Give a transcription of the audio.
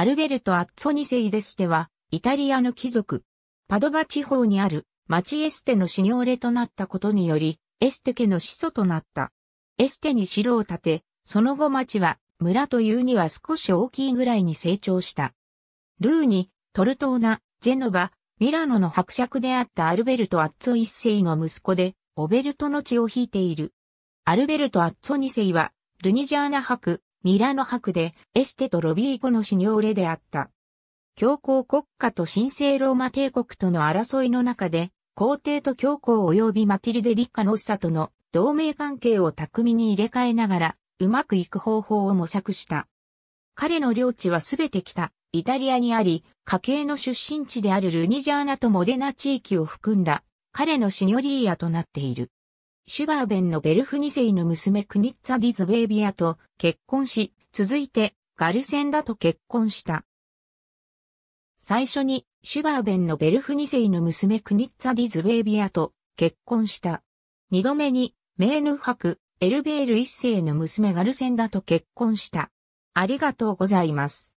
アルベルト・アッツォニセイ・デステは、イタリアの貴族。パドバ地方にある、町エステの修行ョとなったことにより、エステ家の始祖となった。エステに城を建て、その後町は、村というには少し大きいぐらいに成長した。ルーニ、トルトーナ、ジェノバ、ミラノの伯爵であったアルベルト・アッツォ一世の息子で、オベルトの血を引いている。アルベルト・アッツォ二世は、ルニジャーナ伯、ミラノ博でエステとロビーコのシニョーレであった。教皇国家と神聖ローマ帝国との争いの中で、皇帝と教皇及びマティルデ・ディッカ・ノッサとの同盟関係を巧みに入れ替えながら、うまくいく方法を模索した。彼の領地はすべて北、イタリアにあり、家系の出身地であるルニジャーナとモデナ地域を含んだ、彼のシニョリーヤとなっている。シュバーベンのベルフ2世の娘クニッツァ・ディズ・ベイビアと結婚し、続いてガルセンダと結婚した。最初にシュバーベンのベルフ2世の娘クニッツァ・ディズ・ベイビアと結婚した。二度目にメーヌ博、エルベール1世の娘ガルセンダと結婚した。ありがとうございます。